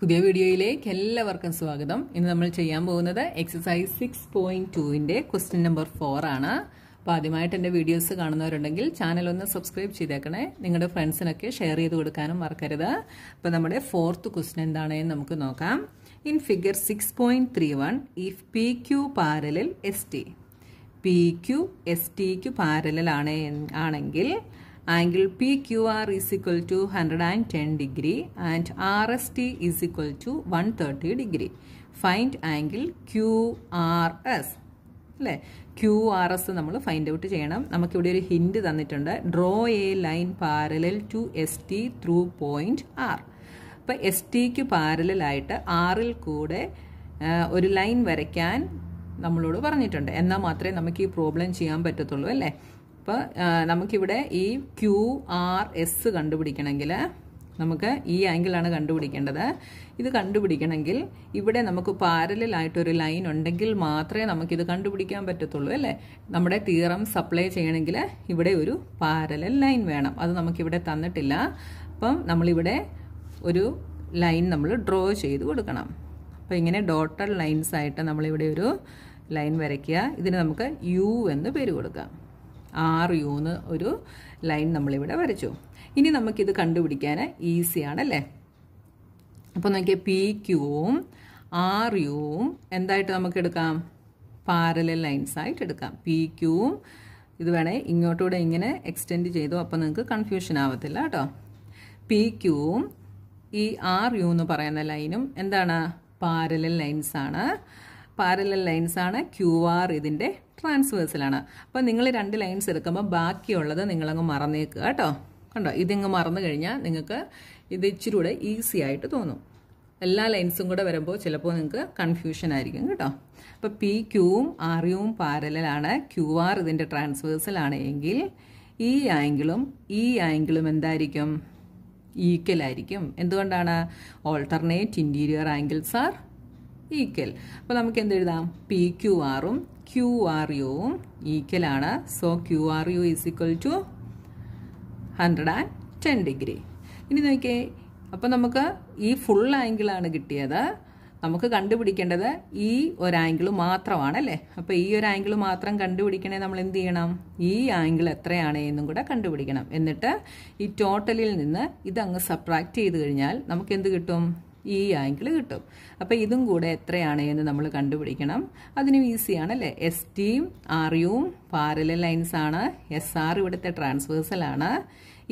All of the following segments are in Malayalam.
പുതിയ വീഡിയോയിലേക്ക് എല്ലാവർക്കും സ്വാഗതം ഇന്ന് നമ്മൾ ചെയ്യാൻ പോകുന്നത് എക്സസൈസ് സിക്സ് പോയിന്റ് ടുവിന്റെ ക്വസ്റ്റ്യൻ നമ്പർ ഫോർ ആണ് അപ്പൊ ആദ്യമായിട്ട് എന്റെ വീഡിയോസ് കാണുന്നവരുണ്ടെങ്കിൽ ചാനൽ ഒന്ന് സബ്സ്ക്രൈബ് ചെയ്തേക്കണേ നിങ്ങളുടെ ഫ്രണ്ട്സിനൊക്കെ ഷെയർ ചെയ്ത് കൊടുക്കാനും മറക്കരുത് അപ്പോൾ നമ്മുടെ ഫോർത്ത് ക്വസ്റ്റ്യൻ എന്താണെന്ന് നമുക്ക് നോക്കാം in figure six point three one if P Q parallel S T P Q S ടിക്ക് പാരലാണ് ആണെങ്കിൽ angle P Q R is equal to hundred and ten degree and R S T is equal to one thirty degree find angle Q R S അല്ലേ ക്യു ആർ എസ് നമ്മൾ ഫൈൻഡ് ഔട്ട് ചെയ്യണം നമുക്കിവിടെ ഒരു ഹിൻഡ് തന്നിട്ടുണ്ട് draw a line parallel to S T through point R അപ്പം എസ് ടിക്ക് പാരലായിട്ട് ആറിൽ കൂടെ ഒരു ലൈൻ വരയ്ക്കാൻ നമ്മളോട് പറഞ്ഞിട്ടുണ്ട് എന്നാൽ മാത്രമേ നമുക്ക് ഈ പ്രോബ്ലം ചെയ്യാൻ പറ്റത്തുള്ളൂ അല്ലേ അപ്പോൾ നമുക്കിവിടെ ഈ ക്യു ആർ എസ് കണ്ടുപിടിക്കണമെങ്കിൽ നമുക്ക് ഈ ആംഗിളാണ് കണ്ടുപിടിക്കേണ്ടത് ഇത് കണ്ടുപിടിക്കണമെങ്കിൽ ഇവിടെ നമുക്ക് പാരലായിട്ടൊരു ലൈൻ ഉണ്ടെങ്കിൽ മാത്രമേ നമുക്കിത് കണ്ടുപിടിക്കാൻ പറ്റത്തുള്ളൂ അല്ലേ നമ്മുടെ തീറം സപ്ലൈ ചെയ്യണമെങ്കിൽ ഇവിടെ ഒരു പാരലൽ ലൈൻ വേണം അത് നമുക്കിവിടെ തന്നിട്ടില്ല അപ്പം നമ്മളിവിടെ ഒരു ലൈൻ നമ്മൾ ഡ്രോ ചെയ്ത് കൊടുക്കണം അപ്പോൾ ഇങ്ങനെ ഡോട്ടർ ലൈൻസ് ആയിട്ട് നമ്മളിവിടെ ഒരു ലൈൻ വരയ്ക്കുക ഇതിന് നമുക്ക് യു എന്ന് പേര് കൊടുക്കാം ആർ യു എന്ന് ഒരു ലൈൻ നമ്മളിവിടെ വരച്ചു ഇനി നമുക്കിത് കണ്ടുപിടിക്കാൻ ഈസിയാണല്ലേ അപ്പോൾ നോക്കിയാൽ പി ക്യൂവും ആർ യുവും എന്തായിട്ട് നമുക്ക് എടുക്കാം പാരലൽ ലൈൻസ് ആയിട്ട് എടുക്കാം പി ക്യൂവും ഇത് വേണേ ഇങ്ങോട്ടൂടെ ഇങ്ങനെ എക്സ്റ്റെൻഡ് ചെയ്തു അപ്പോൾ നിങ്ങൾക്ക് കൺഫ്യൂഷൻ ആവത്തില്ല കേട്ടോ പി ക്യൂവും ഈ ആർ യു എന്ന് പറയുന്ന ലൈനും എന്താണ് പാരലൽ ലൈൻസ് ആണ് പാരലൽ ലൈൻസ് ആണ് ക്യു ആർ ഇതിൻ്റെ ട്രാൻസ്വേഴ്സിലാണ് അപ്പോൾ നിങ്ങൾ രണ്ട് ലൈൻസ് എടുക്കുമ്പോൾ ബാക്കിയുള്ളത് നിങ്ങളങ്ങ് മറന്നേക്കുക കേട്ടോ കണ്ടോ ഇതിങ്ങ് മറന്നു കഴിഞ്ഞാൽ നിങ്ങൾക്ക് ഇത് ഇച്ചിരി കൂടെ ഈസി ആയിട്ട് തോന്നും എല്ലാ ലൈൻസും കൂടെ വരുമ്പോൾ ചിലപ്പോൾ നിങ്ങൾക്ക് കൺഫ്യൂഷൻ ആയിരിക്കും കേട്ടോ അപ്പോൾ പി ക്യൂവും ആർ യുവും പാരലലാണ് ക്യു ആർ ഇതിൻ്റെ ട്രാൻസ്വേഴ്സലാണ് എങ്കിൽ ഈ ആംഗിളും ഈ ആംഗിളും എന്തായിരിക്കും ഈക്വൽ ആയിരിക്കും എന്തുകൊണ്ടാണ് alternate interior angles are equal അപ്പോൾ നമുക്ക് എന്തെഴുതാം പി ക്യു ആറും ക്യു ആർ യുവും ഈക്വൽ ആണ് so Q R U is equal to hundred and ten degree ഇനി നോക്കിയേ അപ്പോൾ നമുക്ക് ഈ ഫുൾ ആംഗിളാണ് കിട്ടിയത് നമുക്ക് കണ്ടുപിടിക്കേണ്ടത് ഈ ഒരു ആംഗിൾ മാത്രമാണ് അല്ലേ അപ്പോൾ ഈ ഒരു ആംഗിൾ മാത്രം കണ്ടുപിടിക്കണേ നമ്മൾ എന്ത് ചെയ്യണം ഈ ആംഗിൾ എത്രയാണ് എന്നും കൂടെ കണ്ടുപിടിക്കണം എന്നിട്ട് ഈ ടോട്ടലിൽ നിന്ന് ഇതങ്ങ് സബ്ട്രാക്ട് ചെയ്ത് കഴിഞ്ഞാൽ നമുക്ക് എന്ത് കിട്ടും ഈ ആംഗിൾ കിട്ടും അപ്പോൾ ഇതും കൂടെ എത്രയാണ് എന്ന് നമ്മൾ കണ്ടുപിടിക്കണം അതിനും ഈസിയാണ് അല്ലേ എസ് ടിയും ആർ യുവും പാരലൽ ലൈൻസ് ആണ് എസ് ആർ ഇവിടുത്തെ ട്രാൻസ്വേഴ്സലാണ്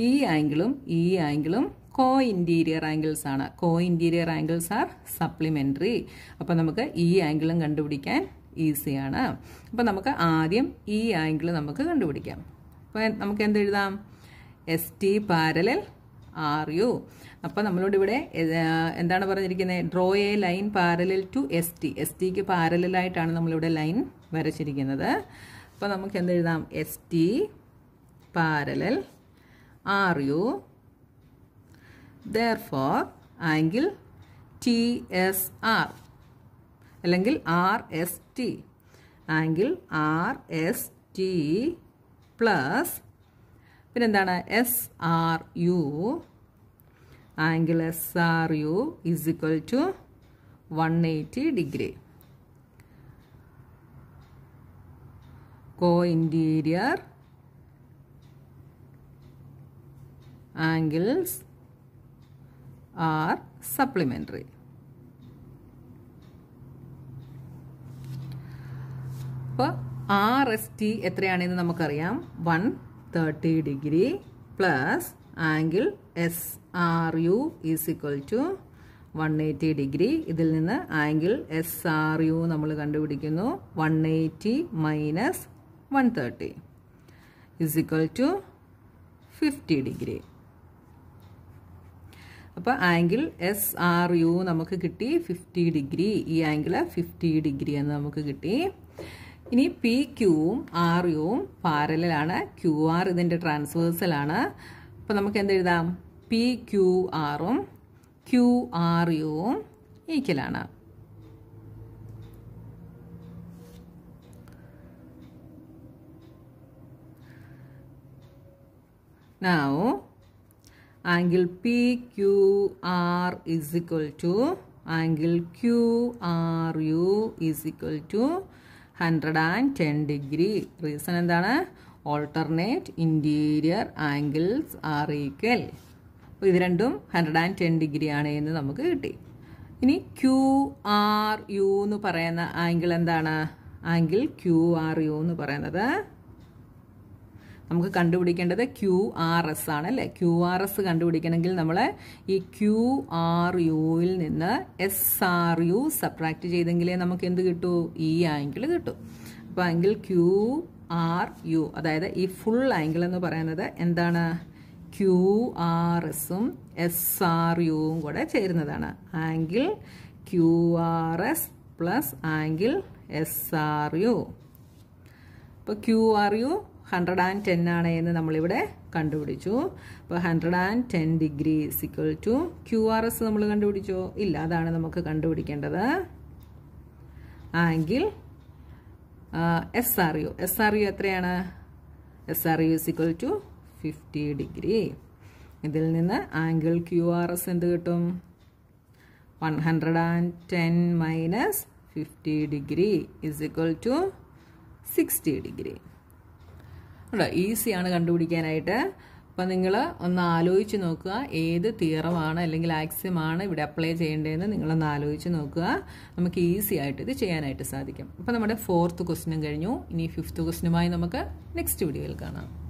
ഈ ആംഗിളും ഈ ആംഗിളും കോ ഇൻറ്റീരിയർ ആംഗിൾസ് ആണ് co interior angles are supplementary അപ്പോൾ നമുക്ക് ഈ ആംഗിളും കണ്ടുപിടിക്കാൻ ഈസിയാണ് അപ്പോൾ നമുക്ക് ആദ്യം ഈ ആംഗിൾ നമുക്ക് കണ്ടുപിടിക്കാം അപ്പോൾ നമുക്ക് എന്തെഴുതാം S T parallel R U അപ്പോൾ നമ്മളോട് ഇവിടെ എന്താണ് പറഞ്ഞിരിക്കുന്നത് draw a line parallel to S T S ടിക്ക് പാരലായിട്ടാണ് നമ്മളിവിടെ ലൈൻ വരച്ചിരിക്കുന്നത് അപ്പോൾ നമുക്ക് എന്തെഴുതാം S T parallel R U therefore angle TSR അല്ലെങ്കിൽ R S T angle R S T plus പിന്നെന്താണ് S R U angle S R U is equal to one eighty degree co interior angles are supplementary. RST എത്രയാണ് എന്ന് നമുക്കറിയാം one thirty degree plus angle S R U is equal to one eighty degree ഇതിൽ നിന്ന് ആംഗിൾ എസ് ആർ യു നമ്മൾ കണ്ടുപിടിക്കുന്നു one eighty minus one thirty is equal to fifty degree അപ്പോൾ ആംഗിൾ എസ് ആർ യു നമുക്ക് കിട്ടി ഫിഫ്റ്റി ഡിഗ്രി ഈ ആംഗിൾ ഫിഫ്റ്റി ഡിഗ്രി എന്ന് നമുക്ക് കിട്ടി ഇനി പി ക്യൂവും ആർ യുവും പാരലാണ് ക്യു ആർ ഇതിൻ്റെ ട്രാൻസ്വേഴ്സലാണ് അപ്പോൾ നമുക്ക് എന്തെഴുതാം പി ക്യു ആറും ക്യു ആർ യുവും ഈക്വലാണ് Now, P Q R is equal to PQR Q R U is equal to hundred and ten degree reason എന്താണ് alternate interior angles are equal അപ്പോൾ ഇത് രണ്ടും ഹൺഡ്രഡ് ആൻഡ് ടെൻ ഡിഗ്രി ആണ് എന്ന് നമുക്ക് കിട്ടി ഇനി ക്യു ആർ യു എന്ന് പറയുന്ന ആംഗിൾ എന്താണ് ആംഗിൾ ക്യു ആർ യു എന്ന് പറയുന്നത് നമുക്ക് കണ്ടുപിടിക്കേണ്ടത് ക്യു ആർ എസ് ആണ് അല്ലേ ക്യു ആർ എസ് കണ്ടുപിടിക്കണമെങ്കിൽ നമ്മൾ ഈ ക്യു ആർ യുയിൽ നിന്ന് എസ് ആർ യു സബ്ട്രാക്ട് ചെയ്തെങ്കിലേ നമുക്ക് എന്ത് കിട്ടൂ ഇ ആംഗിൾ കിട്ടും അപ്പോൾ ആംഗിൾ ക്യു ആർ യു അതായത് ഈ ഫുൾ ആംഗിൾ എന്ന് പറയുന്നത് എന്താണ് ക്യു ആർ എസും എസ് ആർ യുവും കൂടെ ചേരുന്നതാണ് angle Q R S plus angle S R U അപ്പോൾ Q R U hundred and ten ആണ് എന്ന് നമ്മളിവിടെ കണ്ടുപിടിച്ചു അപ്പോൾ hundred and ten degree is equal to Q R S നമ്മൾ കണ്ടുപിടിച്ചു ഇല്ല അതാണ് നമുക്ക് കണ്ടുപിടിക്കേണ്ടത് angle S R U S R U എത്രയാണ് S R U is equal to fifty degree ഇതിൽ നിന്ന് ആങ്കിൾ ക്യു ആർ എസ് എന്ത് കിട്ടും one hundred and ten minus fifty degree is equal to sixty degree ഉണ്ടോ ഈസിയാണ് കണ്ടുപിടിക്കാനായിട്ട് അപ്പം നിങ്ങൾ ഒന്ന് ആലോചിച്ച് നോക്കുക ഏത് തിയറമാണ് അല്ലെങ്കിൽ ആക്സ്യമാണ് ഇവിടെ അപ്ലൈ ചെയ്യേണ്ടതെന്ന് നിങ്ങളൊന്ന് ആലോചിച്ച് നോക്കുക നമുക്ക് ഈസി ആയിട്ട് ഇത് ചെയ്യാനായിട്ട് സാധിക്കും അപ്പം നമ്മുടെ ഫോർത്ത് ക്വസ്റ്റിനും കഴിഞ്ഞു ഇനി ഫിഫ്ത്ത് ക്വസ്റ്റിനുമായി നമുക്ക് നെക്സ്റ്റ് വീഡിയോയിൽ കാണാം